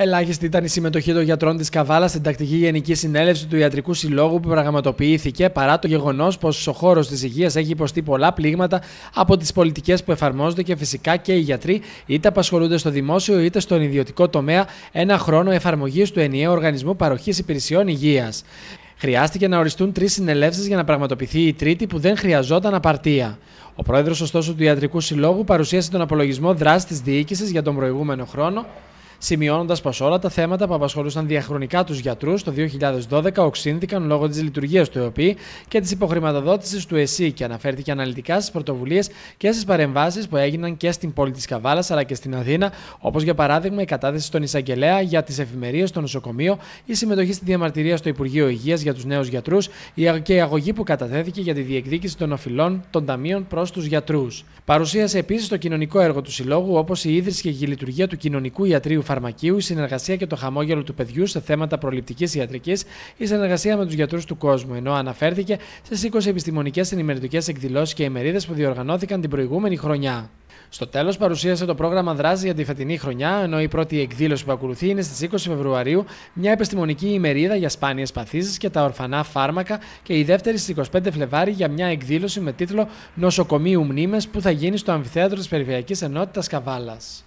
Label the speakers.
Speaker 1: Ελάχιστη ήταν η συμμετοχή των γιατρών της Καβάλας στην τακτική γενική συνέλευση του Ιατρικού Συλλόγου που πραγματοποιήθηκε παρά το γεγονός πως ο χώρος της υγείας έχει υποστεί πολλά πλήγματα από τις πολιτικές που εφαρμόζονται και φυσικά και οι γιατροί είτε απασχολούνται στο δημόσιο είτε στον ιδιωτικό τομέα ένα χρόνο εφαρμογής του ενιαίου Οργανισμού Παροχής Υπηρεσιών Υγείας. Χρειάστηκε να οριστούν τρεις συνελεύσεις για να πραγματοποιηθεί η τρίτη που δεν χρειαζόταν απαρτία. Ο πρόεδρος, ωστόσο, του Ιατρικού Συλλόγου παρουσίασε τον απολογισμό δράσης της διοίκησης για τον προηγούμενο χρόνο, σημειώνοντας πως όλα τα θέματα που απασχολούσαν διαχρονικά τους γιατρούς το 2012 οξύνθηκαν λόγω της λειτουργίας του ΕΟΠΗ και της υποχρηματοδότησης του ΕΣΥ και αναφέρθηκε αναλυτικά στις πρωτοβουλίες και στις παρεμβάσεις που έγιναν και στην πόλη της Καβάλας αλλά και στην Αθήνα, όπως για παράδειγμα η κατάθεση στον εισαγγελέα για τις εφημερίες στο νοσοκομείο, η συμμετοχή στη διαμαρτυρία στο Υπουργείο Υγείας για τους νέους γιατρούς και η αγωγή που καταθέθηκε για τη διεκδίκηση των οφειλών των ταμείων προς τους γιατρούς. Παρουσίασε επίσης το κοινωνικό έργο του Συλλόγου, όπως η ίδρυση και η λειτουργία του κοινωνικού ιατρίου φαρμακείου, η συνεργασία και το χαμόγελο του παιδιού σε θέματα προληπτικής ιατρικής, η συνεργασία με τους γιατρούς του κόσμου, ενώ αναφέρθηκε στι 20 επιστημονικές ενημερωτικές εκδηλώσεις και ημερίδες που διοργανώθηκαν την προηγούμενη χρονιά. Στο τέλος, παρουσίασε το πρόγραμμα δράσης για τη φετινή χρονιά, ενώ η πρώτη εκδήλωση που ακολουθεί είναι στις 20 Φεβρουαρίου μια επιστημονική ημερίδα για σπάνιες παθήσεις και τα ορφανά φάρμακα και η δεύτερη στις 25 Φλεβάρι για μια εκδήλωση με τίτλο Νοσοκομείου Μνήμες που θα γίνει στο Αμφιθέατρο της Περιφερειακής Ενότητας Καβάλας.